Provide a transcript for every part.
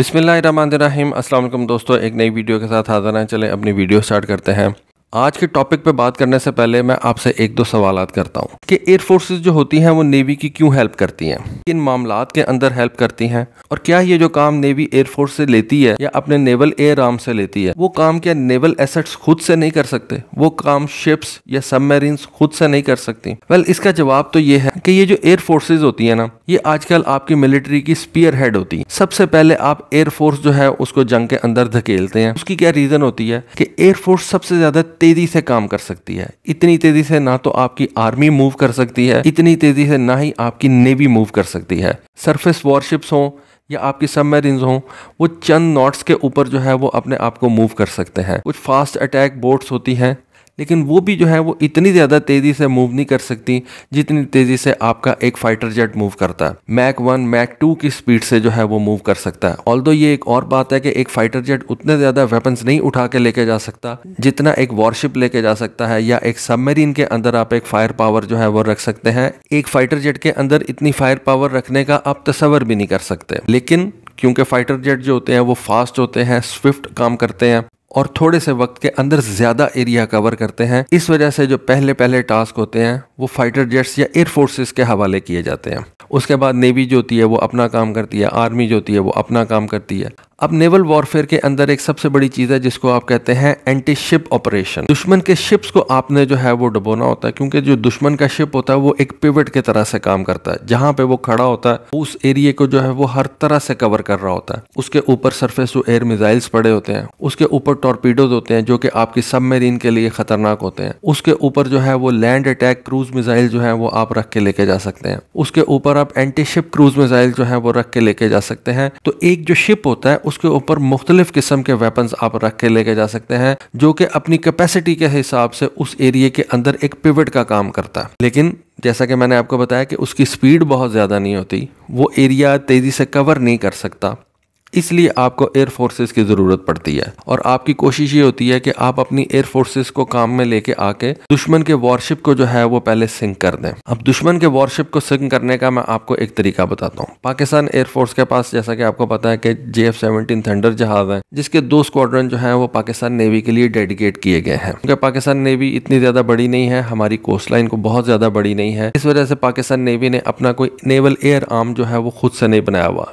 बिसमीम अल्लाम दोस्तों एक नई वीडियो के साथ हाजिर हैं चलें अपनी वीडियो स्टार्ट करते हैं आज के टॉपिक पे बात करने से पहले मैं आपसे एक दो सवाल करता हूँ कि एयर फोर्सेस जो होती हैं वो नेवी की क्यों हेल्प करती हैं किन मामला के अंदर हेल्प करती हैं और क्या ये जो काम नेवी एयरफोर्स से लेती है या अपने नेवल एयर आर्म से लेती है वो काम क्या नेवल एसेट्स खुद से नहीं कर सकते वो काम शिप्स या सबमरीन्स खुद से नहीं कर सकती वेल well, इसका जवाब तो ये है कि ये जो एयर फोर्सेज होती है ना ये आजकल आपकी मिलिट्री की स्पीयर हेड होती है सबसे पहले आप एयरफोर्स जो है उसको जंग के अंदर धकेलते हैं उसकी क्या रीजन होती है कि एयरफोर्स सबसे ज्यादा तेज़ी से काम कर सकती है इतनी तेज़ी से ना तो आपकी आर्मी मूव कर सकती है इतनी तेज़ी से ना ही आपकी नेवी मूव कर सकती है सरफेस वॉरशिप्स हों या आपकी सबमरीन्स हों वो चंद नॉट्स के ऊपर जो है वो अपने आप को मूव कर सकते हैं कुछ फास्ट अटैक बोट्स होती हैं लेकिन वो भी जो है वो इतनी ज़्यादा तेज़ी से मूव नहीं कर सकती जितनी तेज़ी से आपका एक फाइटर जेट मूव करता है मैक वन मैक टू की स्पीड से जो है वो मूव कर सकता है ऑल ये एक और बात है कि एक फाइटर जेट उतने ज़्यादा वेपन्स नहीं उठा के लेके जा सकता जितना एक वॉरशिप लेके जा सकता है या एक सबमरीन के अंदर आप एक फायर पावर जो है वो रख सकते हैं एक फाइटर जेट के अंदर इतनी फायर पावर रखने का आप तस्वर भी नहीं कर सकते लेकिन क्योंकि फाइटर जेट जो होते हैं वो फास्ट होते हैं स्विफ्ट काम करते हैं और थोड़े से वक्त के अंदर ज़्यादा एरिया कवर करते हैं इस वजह से जो पहले पहले टास्क होते हैं वो फाइटर जेट्स या एयरफोर्सेस के हवाले किए जाते हैं उसके बाद नेवी जो होती है वो अपना काम करती है आर्मी जो होती है वो अपना काम करती है अब नेवल वॉरफेयर के अंदर एक सबसे बड़ी चीज़ है जिसको आप कहते हैं एंटी शिप ऑपरेशन दुश्मन के शिप्स को आपने जो है वो डुबोना होता है क्योंकि जो दुश्मन का शिप होता है वो एक पिवट के तरह से काम करता है जहां पे वो खड़ा होता है उस एरिए को जो है वो हर तरह से कवर कर रहा होता है उसके ऊपर सरफेस टू एयर मिजाइल्स पड़े होते हैं उसके ऊपर टॉर्पीडोज होते हैं जो कि आपकी सबमरीन के लिए खतरनाक होते हैं उसके ऊपर जो है वो लैंड अटैक क्रूज मिजाइल जो है वो आप रख के लेके जा सकते हैं उसके ऊपर आप एंटी शिप क्रूज मिजाइल जो है वो रख के लेके जा सकते हैं तो एक जो शिप होता है उसके ऊपर मुख्तलिफ किस्म के वेपन आप रख के लेके जा सकते हैं जो कि अपनी कैपेसिटी के हिसाब से उस एरिए के अंदर एक पिवट का काम करता है लेकिन जैसा कि मैंने आपको बताया कि उसकी स्पीड बहुत ज़्यादा नहीं होती वो एरिया तेज़ी से कवर नहीं कर सकता इसलिए आपको एयर फोर्सेस की ज़रूरत पड़ती है और आपकी कोशिश ये होती है कि आप अपनी एयर फोर्सेस को काम में लेके आके दुश्मन के वॉरशिप को जो है वो पहले सिंक कर दें अब दुश्मन के वॉरशिप को सिंक करने का मैं आपको एक तरीका बताता हूँ पाकिस्तान एयरफोर्स के पास जैसा कि आपको पता है कि जे एफ सेवनटीन थंडर जहाज है जिसके दो स्क्वाड्रन जो है वो पाकिस्तान नेवी के लिए डेडिकेट किए गए हैं क्योंकि पाकिस्तान नेवी इतनी ज़्यादा बड़ी नहीं है हमारी कोस्ट लाइन को बहुत ज़्यादा बड़ी नहीं है इस वजह से पाकिस्तान नेवी ने अपना कोई नेवल एयर आर्म जो है वो खुद से नहीं बनाया हुआ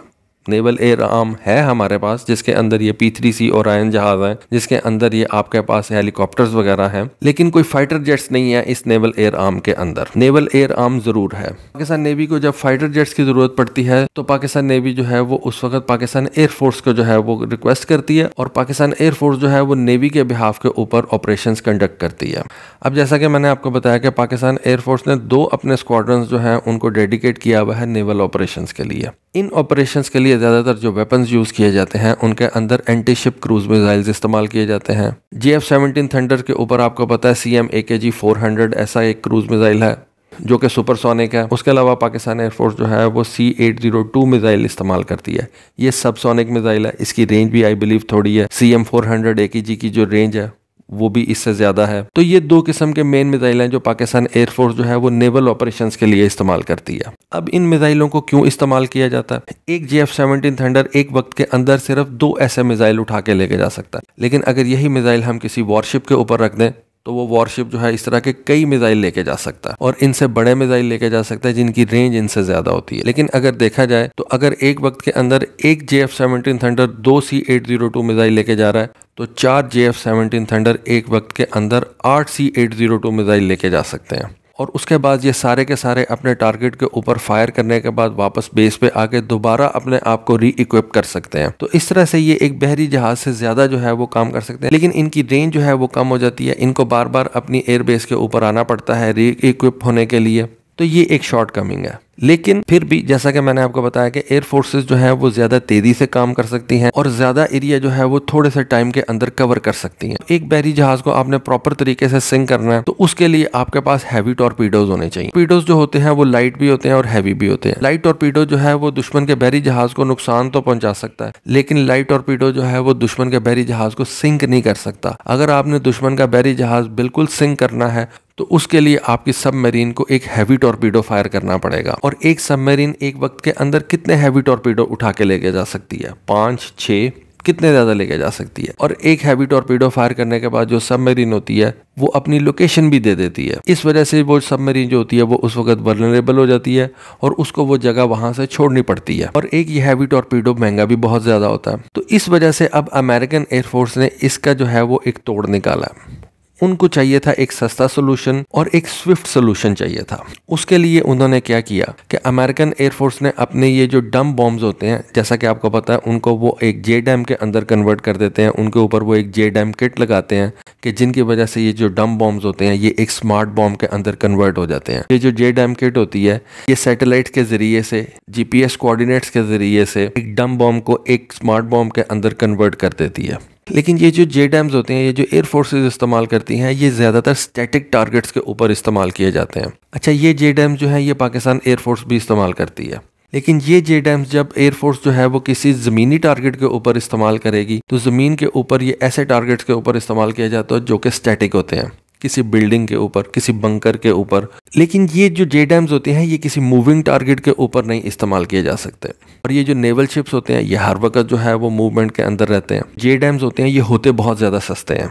नेवल एयर आर्म है हमारे पास जिसके अंदर ये पी थ्री सी और आयन जहाज हैं जिसके अंदर ये आपके पास हेलीकॉप्टर्स वगैरह हैं लेकिन कोई फाइटर जेट्स नहीं है इस नेवल एयर आर्म के अंदर नेवल एयर आर्म जरूर है पाकिस्तान नेवी को जब फाइटर जेट्स की जरूरत पड़ती है तो पाकिस्तान नेवी जो है वो उस वक्त पाकिस्तान एयरफोर्स को जो है वो रिक्वेस्ट करती है और पाकिस्तान एयरफोर्स जो है वो नेवी के बिहाफ के ऊपर ऑपरेशन कंडक्ट करती है अब जैसा कि मैंने आपको बताया कि पाकिस्तान एयरफोर्स ने दो अपने स्क्वाड्रन जो है उनको डेडिकेट किया हुआ है नेवल ऑपरेशन के लिए इन ऑपरेशंस के लिए ज़्यादातर जो वेपन्स यूज़ किए जाते हैं उनके अंदर एंटी शिप क्रूज मिसाइल्स इस्तेमाल किए जाते हैं जी एफ सेवनटीन थंडर के ऊपर आपको पता है C M A K ji four hundred ऐसा एक क्रूज मिसाइल है जो कि सुपरसोनिक है उसके अलावा पाकिस्तान एयरफोर्स जो है वो C eight zero two missile इस्तेमाल करती है ये सबसोनिक मिज़ाइल है इसकी रेंज भी आई बिलीव थोड़ी है C M four hundred A K G की जो रेंज है वो भी इससे ज़्यादा है तो ये दो किस्म के मेन मिसाइल हैं जो पाकिस्तान एयरफोर्स जो है वो नेवल ऑपरेशन के लिए इस्तेमाल करती है अब इन मिज़ाइलों को क्यों इस्तेमाल किया जाता है एक जे एफ सेवनटीन थंडर एक वक्त के अंदर सिर्फ दो ऐसे मिज़ाइल उठा के लेके जा सकता है लेकिन अगर यही मिज़ाइल हम किसी वॉरशिप के ऊपर रख दें तो वो वॉरशिप जो है इस तरह के कई मिसाइल लेके जा सकता है और इनसे बड़े मिसाइल लेके जा सकता है जिनकी रेंज इनसे ज्यादा होती है लेकिन अगर देखा जाए तो अगर एक वक्त के अंदर एक जे एफ सेवनटीन थंडर दो C eight zero two missile लेके जा रहा है तो चार जे एफ सेवनटीन थंडर एक वक्त के अंदर आठ C eight zero two missile लेके जा सकते हैं और उसके बाद ये सारे के सारे अपने टारगेट के ऊपर फायर करने के बाद वापस बेस पे आके दोबारा अपने आप को री इक्विप कर सकते हैं तो इस तरह से ये एक बहरी जहाज से ज़्यादा जो है वो काम कर सकते हैं लेकिन इनकी रेंज जो है वो कम हो जाती है इनको बार बार अपनी एयरबेस के ऊपर आना पड़ता है री इक्विप होने के लिए तो ये एक शॉर्ट कमिंग है लेकिन फिर भी जैसा कि मैंने आपको बताया कि एयर फोर्सेस जो है वो ज़्यादा तेज़ी से काम कर सकती हैं और ज़्यादा एरिया जो है वो थोड़े से टाइम के अंदर कवर कर सकती हैं एक बहरी जहाज़ को आपने प्रॉपर तरीके से सिंक करना है तो उसके लिए आपके पास हैवी टॉरपीडोज होने चाहिए टॉर्पीडोज जो होते हैं वो लाइट भी होते हैं और हैवी भी होते हैं लाइट टॉर्पीडो जो है वो दुश्मन के बहरी जहाज़ को नुकसान तो पहुंचा सकता है लेकिन लाइट टॉर्पीडो जो है वो दुश्मन के बहरी जहाज़ को सिंक नहीं कर सकता अगर आपने दुश्मन का बहरी जहाज़ बिल्कुल सिंक करना है तो उसके लिए आपकी सबमरीन को एक हैवी टॉर्पीडो फायर करना पड़ेगा और एक सबमरीन एक वक्त के अंदर कितने हैवी टॉर्पीडो उठा के लेके जा सकती है पाँच छः कितने ज़्यादा लेके जा सकती है और एक हैवी टॉर्पीडो फायर करने के बाद जो सबमरीन होती है वो अपनी लोकेशन भी दे देती है इस वजह से वो सबमरीन जो होती है वो उस वक्त वर्नरेबल हो जाती है और उसको वो जगह वहाँ से छोड़नी पड़ती है और एक ये हैवी टॉर्पीडो महंगा भी बहुत ज़्यादा होता है तो इस वजह से अब अमेरिकन एयरफोर्स ने इसका जो है वो एक तोड़ निकाला उनको चाहिए था एक सस्ता सोल्यूशन और एक स्विफ्ट सोल्यूशन चाहिए था उसके लिए उन्होंने क्या किया कि अमेरिकन एयरफोर्स ने अपने ये जो डम बॉम्ब होते हैं जैसा कि आपको पता है उनको वो एक जे डैम के अंदर कन्वर्ट कर देते हैं उनके ऊपर वो एक जे डैम किट लगाते हैं कि जिनकी वजह से ये जो डम बॉम्ब होते हैं ये एक स्मार्ट बॉम्ब के अंदर कन्वर्ट हो जाते हैं ये जो जे डैम किट होती है ये सेटेलाइट के जरिए से जीपीएस कोऑर्डिनेट्स के जरिए से एक डम बॉम्ब को एक स्मार्ट बॉम्ब के अंदर कन्वर्ट कर देती है लेकिन ये जो जे डैम्स होते हैं ये जो एयर फोर्सेस इस्तेमाल करती हैं ये ज़्यादातर स्टैटिक टारगेट्स के ऊपर इस्तेमाल किए जाते हैं अच्छा ये जे डैम्स जो है ये पाकिस्तान एयरफोर्स भी इस्तेमाल करती है लेकिन ये जे डैम्स जब एयरफोर्स जो है वो किसी ज़मीनी टारगेट के ऊपर इस्तेमाल करेगी तो ज़मीन के ऊपर ये ऐसे टारगेट्स के ऊपर इस्तेमाल किया जाता है जो कि स्टैटिक होते हैं किसी बिल्डिंग के ऊपर किसी बंकर के ऊपर लेकिन ये जो जे डैम्स होते हैं ये किसी मूविंग टारगेट के ऊपर नहीं इस्तेमाल किए जा सकते और ये जो नेवल शिप्स होते हैं ये हर वक्त जो है वो मूवमेंट के अंदर रहते हैं जे डैम्स होते हैं ये होते बहुत ज़्यादा सस्ते हैं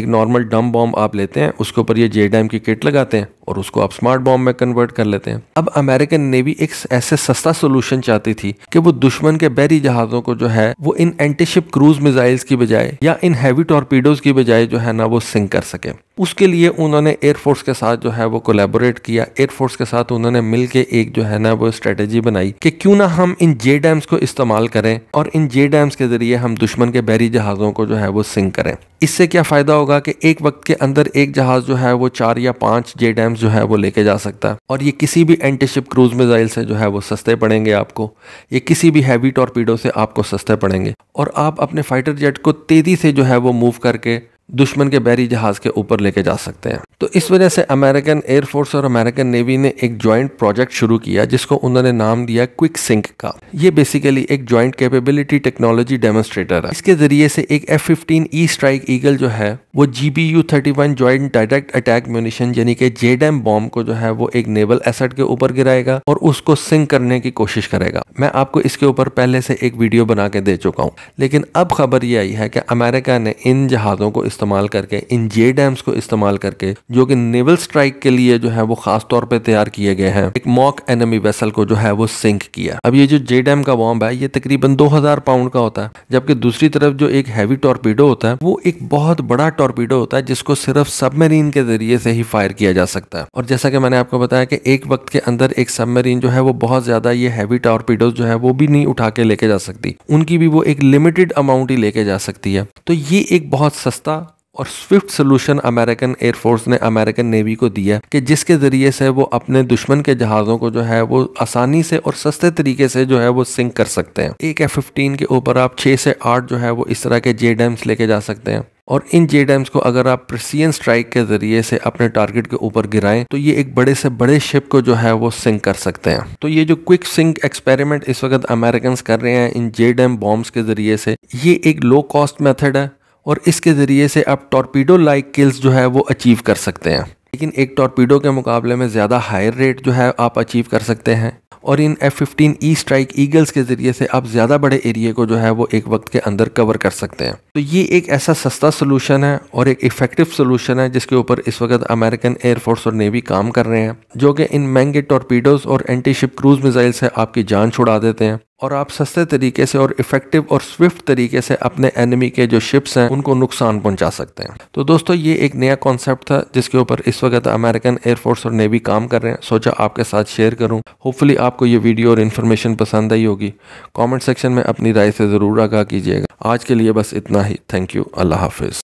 एक नॉर्मल डम बॉम्ब आप लेते हैं उसके ऊपर ये जे डैम की किट लगाते हैं और उसको आप स्मार्ट बॉम्ब में कन्वर्ट कर लेते हैं अब अमेरिकन नेवी एक ऐसे सस्ता सोल्यूशन चाहती थी कि वो दुश्मन के बहरी जहाजों को जो है वो इन एंटीशिप क्रूज मिसाइल्स की बजाय या इन हैवी टॉर्पीडोज की बजाय जो है ना वो सिंक कर सके उसके लिए उन्होंने एयरफोर्स के साथ जो है वो कोलेबोरेट किया एयरफोर्स के साथ उन्होंने के एक जो है ना वो स्ट्रेटेजी बनाई कि क्यों ना हम इन जे डैम्स को इस्तेमाल करें और इन जे डैम्स के जरिए हम दुश्मन के बहरी जहाज़ों को जो है वो सिंक करें इससे क्या फ़ायदा होगा कि एक वक्त के अंदर एक जहाज़ जो है वो चार या पांच जे डैम आइटम्स जो है वो लेके जा सकता है और ये किसी भी एंटीशिप क्रूज मिसाइल से जो है वो सस्ते पड़ेंगे आपको ये किसी भी हैवी टॉर्पीडो से आपको सस्ते पड़ेंगे और आप अपने फाइटर जेट को तेज़ी से जो है वो मूव करके दुश्मन के बैरी जहाज के ऊपर लेके जा सकते हैं तो इस वजह से अमेरिकन एयरफोर्स और अमेरिकन नेवी ने एक ज्वाइंट प्रोजेक्ट शुरू किया जिसको उन्होंने नाम दिया क्विक सिंक का ये बेसिकली एक ज्वाइंट कैपेबिलिटी टेक्नोलॉजी डेमोस्ट्रेटर है इसके जरिए से एक F fifteen E strike eagle जो है वो G B U thirty one joint direct attack munition यानी कि जे डैम बॉम्ब को जो है वो एक नेवल एसेट के ऊपर गिराएगा और उसको सिंक करने की कोशिश करेगा मैं आपको इसके ऊपर पहले से एक वीडियो बना के दे चुका हूँ लेकिन अब खबर ये आई है कि अमेरिका ने इन जहाज़ों को इस इस्तेमाल करके इन जे डैम्स को इस्तेमाल करके जो कि नेवल स्ट्राइक के लिए जो है वो खास तौर पे तैयार किए गए हैं एक मॉक एनिमी वेसल को जो है वो सिंक किया अब ये जो जे डैम का बॉम्ब है ये तकरीबन 2000 पाउंड का होता है जबकि दूसरी तरफ जो एक हैवी टॉर्पीडो होता है वो एक बहुत बड़ा टॉर्पीडो होता है जिसको सिर्फ सबमरीन के जरिए से ही फायर किया जा सकता है और जैसा कि मैंने आपको बताया कि एक वक्त के अंदर एक सबमरीन जो है वो बहुत ज्यादा ये हैवी टॉर्पीडो जो है वो भी नहीं उठा के लेके जा सकती उनकी भी वो एक लिमिटेड अमाउंट ही लेके जा सकती है तो ये एक बहुत सस्ता और स्विफ्ट सोल्यूशन अमेरिकन एयरफोर्स ने अमेरिकन नेवी को दिया कि जिसके ज़रिए से वो अपने दुश्मन के जहाज़ों को जो है वो आसानी से और सस्ते तरीके से जो है वो सिंक कर सकते हैं एक एफ फिफ्टीन के ऊपर आप छः से आठ जो है वो इस तरह के जे डैम्स लेके जा सकते हैं और इन जे डैम्स को अगर आप प्रसियन स्ट्राइक के ज़रिए से अपने टारगेट के ऊपर गिराएं तो ये एक बड़े से बड़े शिप को जो है वो सिंक कर सकते हैं तो ये जो क्विक सिंक एक्सपेरिमेंट इस वक्त अमेरिकन कर रहे हैं इन जे डैम बॉम्ब्स के ज़रिए से ये एक लो कॉस्ट मेथड है और इसके ज़रिए से आप टॉर्पीडो लाइक किल्स जो है वो अचीव कर सकते हैं लेकिन एक टॉर्पीडो के मुकाबले में ज़्यादा हायर रेट जो है आप अचीव कर सकते हैं और इन F fifteen E strike eagles के ज़रिए से आप ज़्यादा बड़े एरिए को जो है वो एक वक्त के अंदर कवर कर सकते हैं तो ये एक ऐसा सस्ता सोलूशन है और एक इफ़ेक्टिव सोलूशन है जिसके ऊपर इस वक्त अमेरिकन एयरफोर्स और नेवी काम कर रहे हैं जो कि इन महंगे टॉर्पीडोज़ और एंटी शिप क्रूज़ मिजाइल्स से आपकी जान छुड़ा देते हैं और आप सस्ते तरीके से और इफेक्टिव और स्विफ्ट तरीके से अपने एनिमी के जो शिप्स हैं उनको नुकसान पहुंचा सकते हैं तो दोस्तों ये एक नया कॉन्सेप्ट था जिसके ऊपर इस वक्त अमेरिकन एयरफोर्स और नेवी काम कर रहे हैं सोचा आपके साथ शेयर करूं होपफुली आपको ये वीडियो और इन्फॉर्मेशन पसंद आई होगी कॉमेंट सेक्शन में अपनी राय से ज़रूर आगाह कीजिएगा आज के लिए बस इतना ही थैंक यू अल्लाह हाफिज़